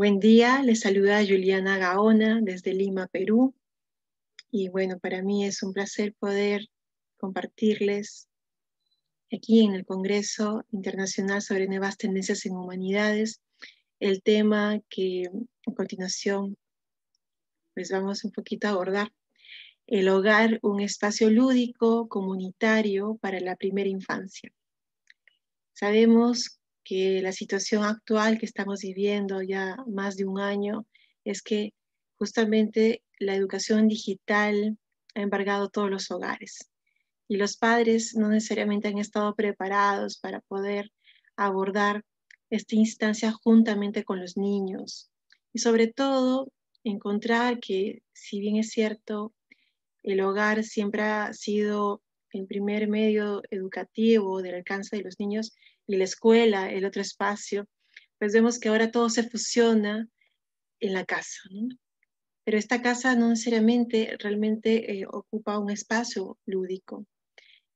Buen día, les saluda Juliana Gaona desde Lima, Perú. Y bueno, para mí es un placer poder compartirles aquí en el Congreso Internacional sobre Nuevas Tendencias en Humanidades el tema que a continuación pues vamos un poquito a abordar. El hogar, un espacio lúdico, comunitario para la primera infancia. Sabemos que la situación actual que estamos viviendo ya más de un año es que justamente la educación digital ha embargado todos los hogares y los padres no necesariamente han estado preparados para poder abordar esta instancia juntamente con los niños y sobre todo encontrar que si bien es cierto el hogar siempre ha sido el primer medio educativo del alcance de los niños y la escuela, el otro espacio, pues vemos que ahora todo se fusiona en la casa, ¿no? Pero esta casa no necesariamente realmente eh, ocupa un espacio lúdico.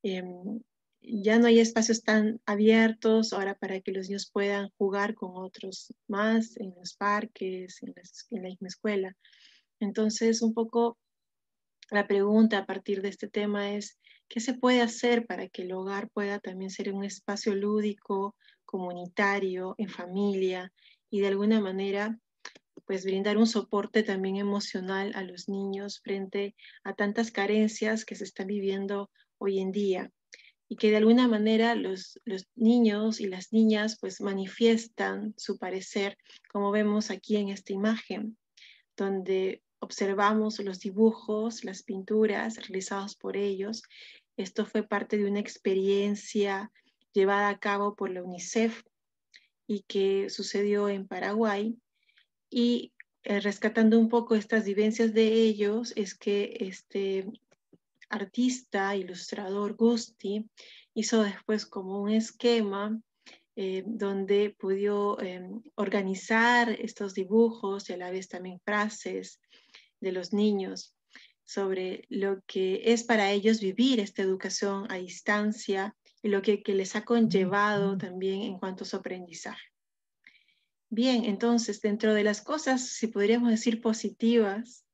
Em, ya no hay espacios tan abiertos ahora para que los niños puedan jugar con otros más en los parques, en, en la misma escuela. Entonces, un poco la pregunta a partir de este tema es, ¿Qué se puede hacer para que el hogar pueda también ser un espacio lúdico, comunitario, en familia y de alguna manera pues brindar un soporte también emocional a los niños frente a tantas carencias que se están viviendo hoy en día y que de alguna manera los, los niños y las niñas pues manifiestan su parecer como vemos aquí en esta imagen donde observamos los dibujos, las pinturas realizados por ellos esto fue parte de una experiencia llevada a cabo por la UNICEF y que sucedió en Paraguay. Y eh, rescatando un poco estas vivencias de ellos, es que este artista, ilustrador Gusti, hizo después como un esquema eh, donde pudo eh, organizar estos dibujos y a la vez también frases de los niños sobre lo que es para ellos vivir esta educación a distancia y lo que, les ha conllevado también en cuanto a su aprendizaje. Bien, entonces, dentro de las cosas, si podríamos decir positivas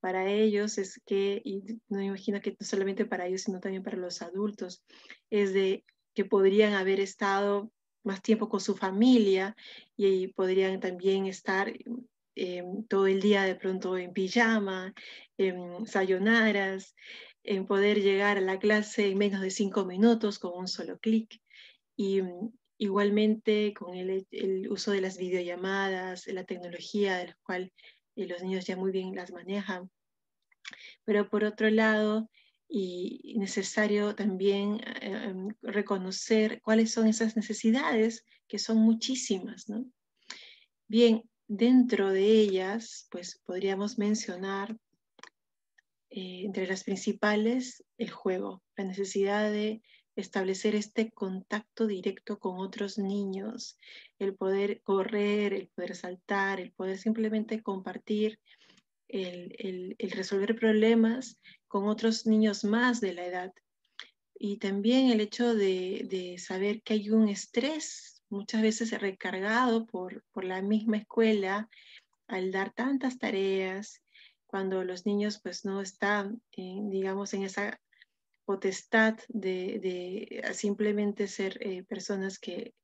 para ellos, es que, y no imagino que no solamente para ellos, sino también para los adultos, es de que podrían haber estado más tiempo con su familia y podrían también estar Em, todo el día de pronto en pijama, en sayonaras, en poder llegar a la clase en menos de cinco minutos con un solo clic. Y mm, igualmente con el, uso de las videollamadas, la tecnología de la cual eh, los niños ya muy bien las manejan. Pero por otro lado, y necesario también eh, em, reconocer cuáles son esas necesidades, que son muchísimas. ¿no? Bien, Dentro de ellas, pues podríamos mencionar eh, entre las principales el juego, la necesidad de establecer este contacto directo con otros niños, el poder correr, el poder saltar, el poder simplemente compartir, el, resolver problemas con otros niños más de la edad. Y también el hecho de, de saber que hay un estrés muchas veces recargado por, por la misma escuela al dar tantas tareas, cuando los niños pues no están, digamos, en esa potestad de, simplemente ser eh, personas que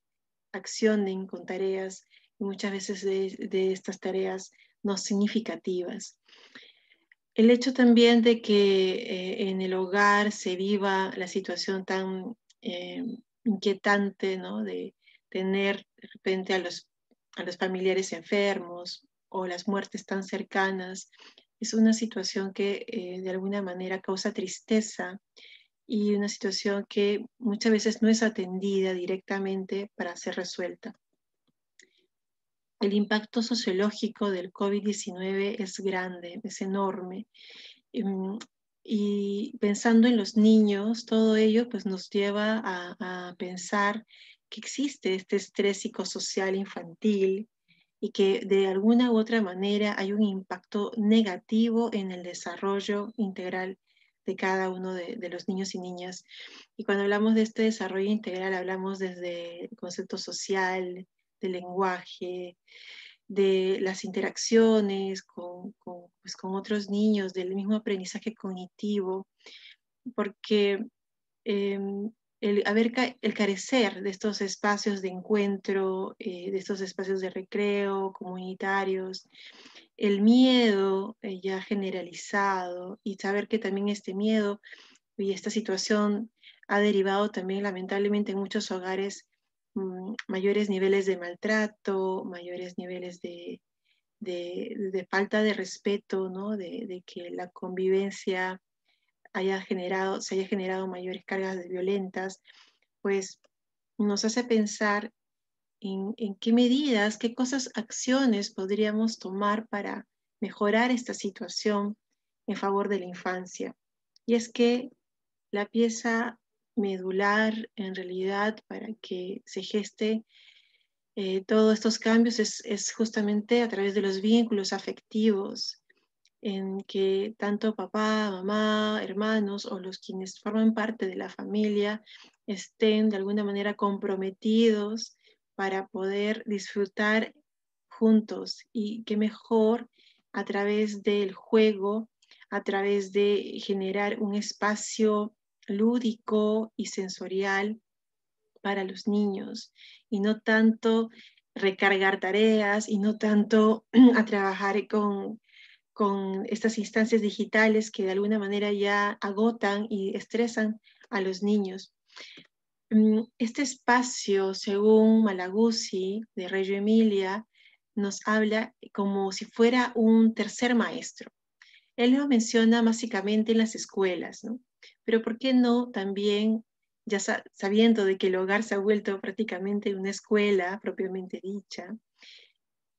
accionen con tareas y muchas veces de, estas tareas no significativas. El hecho también de que eh, en el hogar se viva la situación tan eh, inquietante, ¿no? De tener de repente a los, a los familiares enfermos o las muertes tan cercanas, es una situación que eh, de alguna manera causa tristeza y una situación que muchas veces no es atendida directamente para ser resuelta. El impacto sociológico del COVID-19 es grande, es enorme. Em, y pensando en los niños, todo ello pues, nos lleva a, a pensar que existe este estrés psicosocial infantil y que de alguna u otra manera hay un impacto negativo en el desarrollo integral de cada uno de, los niños y niñas. Y cuando hablamos de este desarrollo integral, hablamos desde el concepto social, del lenguaje, de las interacciones con, pues, otros niños, del mismo aprendizaje cognitivo, porque em, el, el carecer de estos espacios de encuentro, eh, de estos espacios de recreo comunitarios, el miedo eh, ya generalizado y saber que también este miedo y esta situación ha derivado también lamentablemente en muchos hogares mm, mayores niveles de maltrato, mayores niveles de, falta de respeto, ¿no? de, de que la convivencia generado, se haya generado mayores cargas violentas, pues nos hace pensar en, qué medidas, qué cosas, acciones podríamos tomar para mejorar esta situación en favor de la infancia. Y es que la pieza medular en realidad para que se geste eh, todos estos cambios es, justamente a través de los vínculos afectivos en que tanto papá, mamá, hermanos o los quienes forman parte de la familia estén de alguna manera comprometidos para poder disfrutar juntos y que mejor a través del juego, a través de generar un espacio lúdico y sensorial para los niños y no tanto recargar tareas y no tanto a trabajar con con estas instancias digitales que de alguna manera ya agotan y estresan a los niños. Mm, este espacio, según Malaguzzi de Reggio Emilia, nos habla como si fuera un tercer maestro. Él lo menciona básicamente en las escuelas, ¿no? Pero ¿por qué no también, ya sabiendo de que el hogar se ha vuelto prácticamente una escuela propiamente dicha,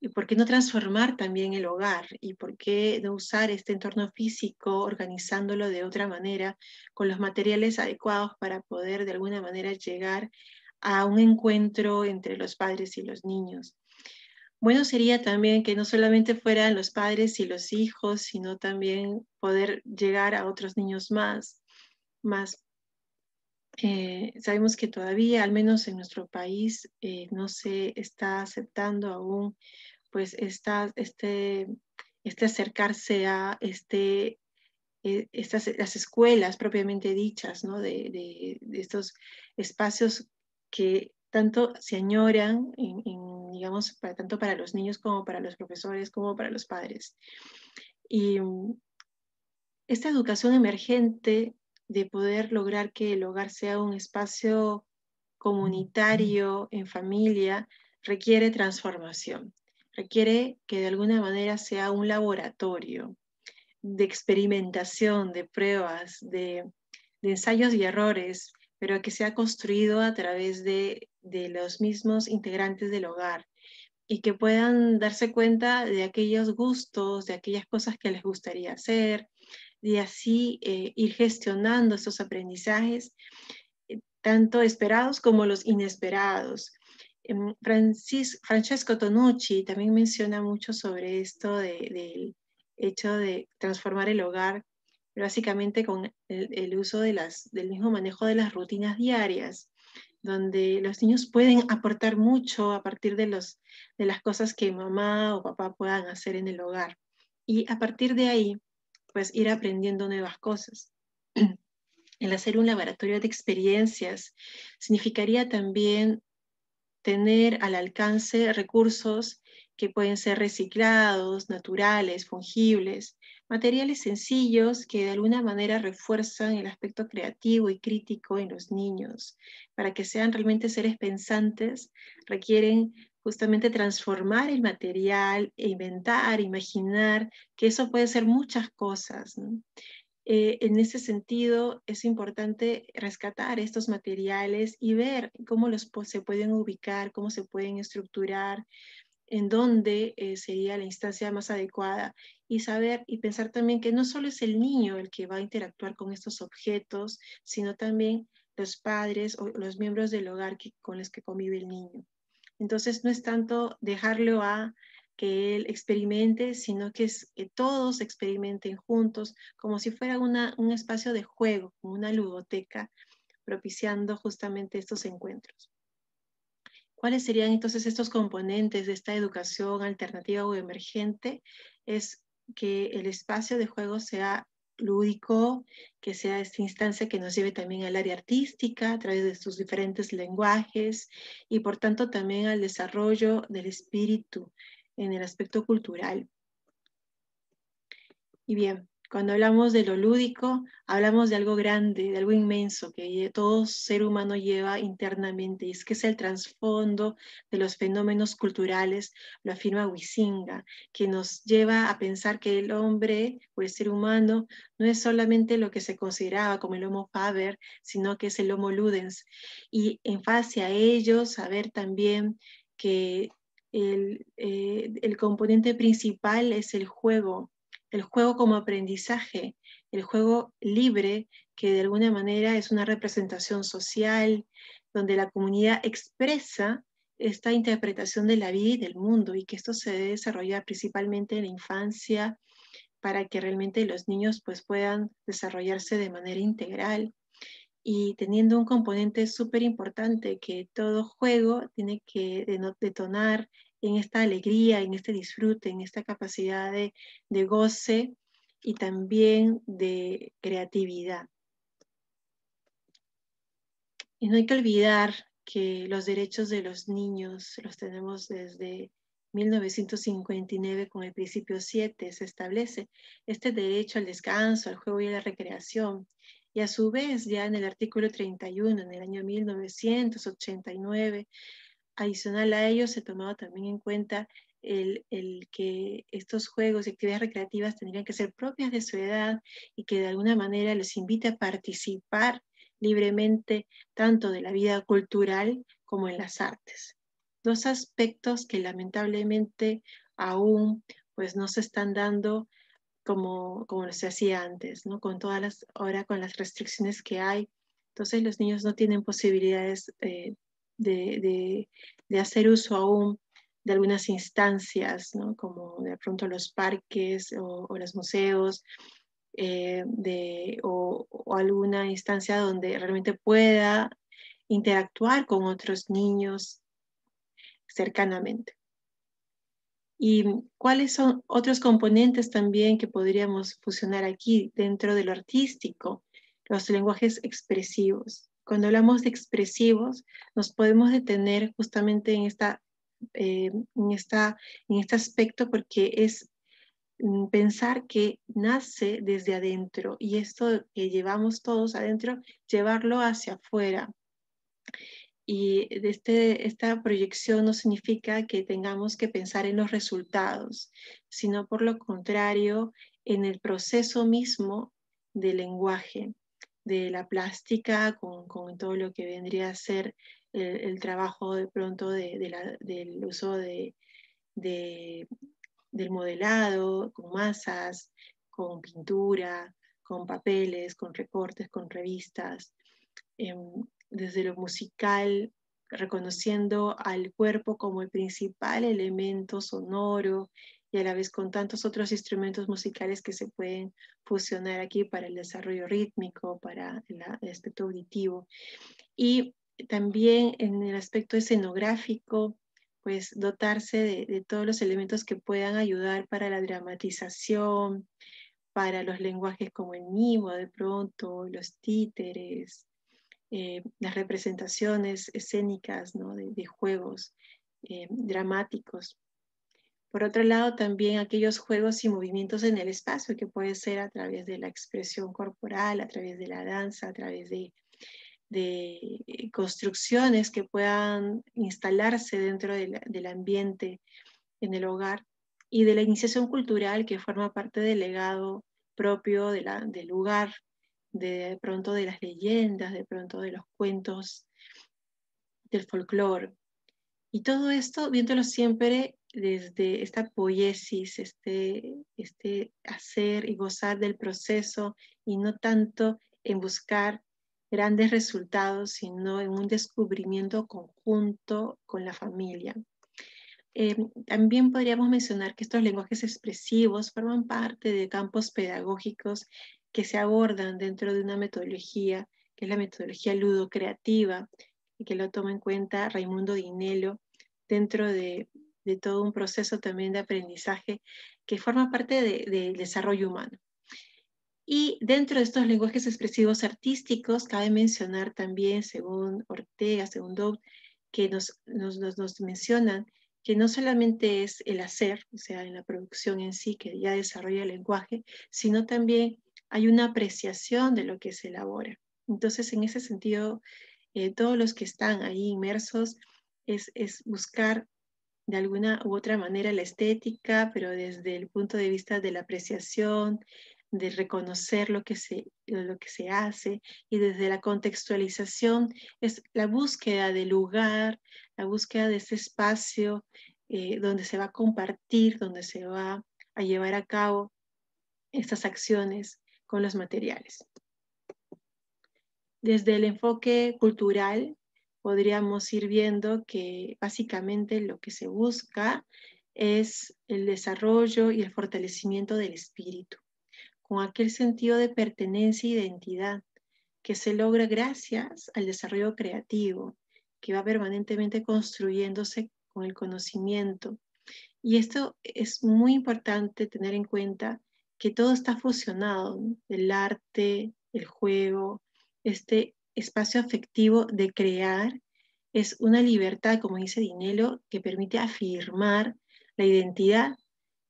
¿Y por qué no transformar también el hogar? ¿Y por qué no usar este entorno físico organizándolo de otra manera, con los materiales adecuados para poder de alguna manera llegar a un encuentro entre los padres y los niños? Bueno, sería también que no solamente fueran los padres y los hijos, sino también poder llegar a otros niños más, más eh, sabemos que todavía, al menos en nuestro país, eh, no se está aceptando aún pues este, este, acercarse a este, eh, las escuelas propiamente dichas, de, estos espacios que tanto se añoran, digamos, tanto para los niños como para los profesores, como para los padres. Y mm, esta educación emergente de poder lograr que el hogar sea un espacio comunitario, en familia, requiere transformación requiere que de alguna manera sea un laboratorio de experimentación, de pruebas, de, ensayos y errores, pero que sea construido a través de, los mismos integrantes del hogar y que puedan darse cuenta de aquellos gustos, de aquellas cosas que les gustaría hacer, y así eh, ir gestionando esos aprendizajes, eh, tanto esperados como los inesperados. Em, Francesco Tonucci también menciona mucho sobre esto del hecho de transformar el hogar, básicamente con el, uso del mismo manejo de las rutinas diarias, donde los niños pueden aportar mucho a partir de, de las cosas que mamá o papá puedan hacer en el hogar. Y a partir de ahí, pues ir aprendiendo nuevas cosas. El hacer un laboratorio de experiencias significaría también tener al alcance recursos que pueden ser reciclados, naturales, fungibles, materiales sencillos que de alguna manera refuerzan el aspecto creativo y crítico en los niños. Para que sean realmente seres pensantes, requieren justamente transformar el material, e inventar, imaginar, que eso puede ser muchas cosas. ¿no? Eh, en ese sentido, es importante rescatar estos materiales y ver cómo los se pueden ubicar, cómo se pueden estructurar, en dónde eh, sería la instancia más adecuada y saber y pensar también que no solo es el niño el que va a interactuar con estos objetos, sino también los padres o los miembros del hogar con los que convive el niño. Entonces, no es tanto dejarlo a que él experimente, sino que, es, que todos experimenten juntos, como si fuera un espacio de juego, como una ludoteca, propiciando justamente estos encuentros. ¿Cuáles serían entonces estos componentes de esta educación alternativa o emergente? Es que el espacio de juego sea lúdico, que sea esta instancia que nos lleve también al área artística a través de sus diferentes lenguajes y por tanto también al desarrollo del espíritu en el aspecto cultural. Y bien, cuando hablamos de lo lúdico, hablamos de algo grande, de algo inmenso que todo ser humano lleva internamente, y es que es el trasfondo de los fenómenos culturales, lo afirma Huizinga, que nos lleva a pensar que el hombre o el ser humano no es solamente lo que se consideraba como el Homo faber, sino que es el Homo ludens. Y en fase a ello, saber también que eh, el, componente principal es el juego, el juego como aprendizaje, el juego libre que de alguna manera es una representación social donde la comunidad expresa esta interpretación de la vida y del mundo y que esto se debe desarrollar principalmente en la infancia para que realmente los niños pues, puedan desarrollarse de manera integral y teniendo un componente súper importante que todo juego tiene que detonar en esta alegría, en este disfrute, en esta capacidad de, goce y también de creatividad. Y no hay que olvidar que los derechos de los niños los tenemos desde 1959 con el principio 7. Se establece este derecho al descanso, al juego y a la recreación. Y a su vez, ya en el artículo 31, en el año 1989, adicional a ello, se tomaba también en cuenta el, que estos juegos y actividades recreativas tendrían que ser propias de su edad y que de alguna manera les invite a participar libremente tanto de la vida cultural como en las artes. Dos aspectos que lamentablemente aún pues, no se están dando como, como se hacía antes, Con todas las, ahora con las restricciones que hay. Entonces los niños no tienen posibilidades eh, de, de, de, hacer uso aún de algunas instancias, Como de pronto los parques o, los museos. Eh, de, o, alguna instancia donde realmente pueda interactuar con otros niños cercanamente. ¿Y cuáles son otros componentes también que podríamos fusionar aquí dentro de lo artístico? Los lenguajes expresivos. Cuando hablamos de expresivos, nos podemos detener justamente en, esta, eh, en, esta, en este aspecto porque es mm, pensar que nace desde adentro y esto que llevamos todos adentro, llevarlo hacia afuera. Y este, esta proyección no significa que tengamos que pensar en los resultados, sino por lo contrario, en el proceso mismo del lenguaje, de la plástica, con, todo lo que vendría a ser el, trabajo de pronto del uso de, del modelado, con masas, con pintura, con papeles, con recortes, con revistas. Em, desde lo musical, reconociendo al cuerpo como el principal elemento sonoro y a la vez con tantos otros instrumentos musicales que se pueden fusionar aquí para el desarrollo rítmico, para el aspecto auditivo. Y también en el aspecto escenográfico, pues dotarse de, todos los elementos que puedan ayudar para la dramatización, para los lenguajes como el mimo de pronto, los títeres, eh, las representaciones escénicas, de, juegos eh, dramáticos. Por otro lado, también aquellos juegos y movimientos en el espacio, que puede ser a través de la expresión corporal, a través de la danza, a través de, construcciones que puedan instalarse dentro del ambiente en el hogar y de la iniciación cultural que forma parte del legado propio del lugar de pronto de las leyendas, de pronto de los cuentos, del folclore. Y todo esto viéndolo siempre desde esta poiesis, este, este hacer y gozar del proceso y no tanto en buscar grandes resultados, sino en un descubrimiento conjunto con la familia. Eh, también podríamos mencionar que estos lenguajes expresivos forman parte de campos pedagógicos que se abordan dentro de una metodología que es la metodología ludocreativa y que lo toma en cuenta Raimundo Dinello dentro de, todo un proceso también de aprendizaje que forma parte del desarrollo humano. Y dentro de estos lenguajes expresivos artísticos, cabe mencionar también, según Ortega, según Doug, que nos, nos, nos mencionan que no solamente es el hacer, o sea, en la producción en sí, que ya desarrolla el lenguaje, sino también hay una apreciación de lo que se elabora. Entonces, en ese sentido, eh, todos los que están ahí inmersos es, es, buscar de alguna u otra manera la estética, pero desde el punto de vista de la apreciación, de reconocer lo que se, lo que se hace y desde la contextualización es la búsqueda del lugar, la búsqueda de ese espacio eh, donde se va a compartir, donde se va a llevar a cabo estas acciones con los materiales. Desde el enfoque cultural, podríamos ir viendo que básicamente lo que se busca es el desarrollo y el fortalecimiento del espíritu, con aquel sentido de pertenencia e identidad que se logra gracias al desarrollo creativo, que va permanentemente construyéndose con el conocimiento. Y esto es muy importante tener en cuenta que todo está fusionado, el arte, el juego, este espacio afectivo de crear es una libertad, como dice Dinelo, que permite afirmar la identidad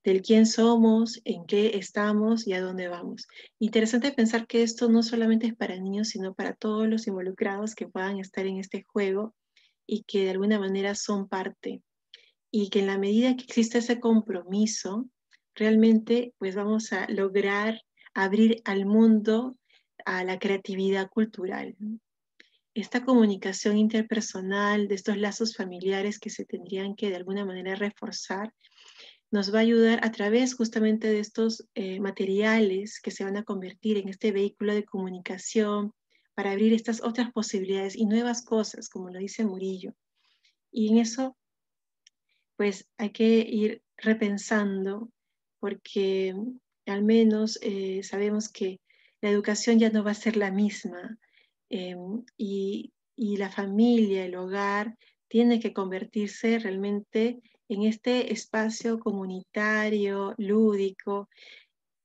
del quién somos, en qué estamos y a dónde vamos. Interesante pensar que esto no solamente es para niños, sino para todos los involucrados que puedan estar en este juego y que de alguna manera son parte. Y que en la medida que existe ese compromiso, realmente pues vamos a lograr abrir al mundo a la creatividad cultural. Esta comunicación interpersonal de estos lazos familiares que se tendrían que de alguna manera reforzar nos va a ayudar a través justamente de estos eh, materiales que se van a convertir en este vehículo de comunicación para abrir estas otras posibilidades y nuevas cosas, como lo dice Murillo. Y en eso, pues hay que ir repensando porque al menos eh, sabemos que la educación ya no va a ser la misma eh, y, y, la familia, el hogar, tiene que convertirse realmente en este espacio comunitario, lúdico,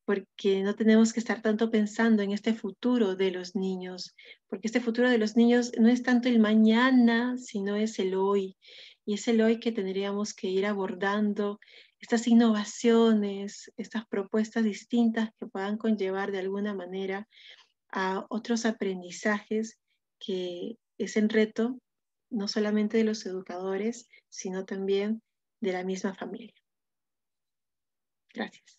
porque no tenemos que estar tanto pensando en este futuro de los niños, porque este futuro de los niños no es tanto el mañana, sino es el hoy. Y es el hoy que tendríamos que ir abordando estas innovaciones, estas propuestas distintas que puedan conllevar de alguna manera a otros aprendizajes que es el reto no solamente de los educadores, sino también de la misma familia. Gracias.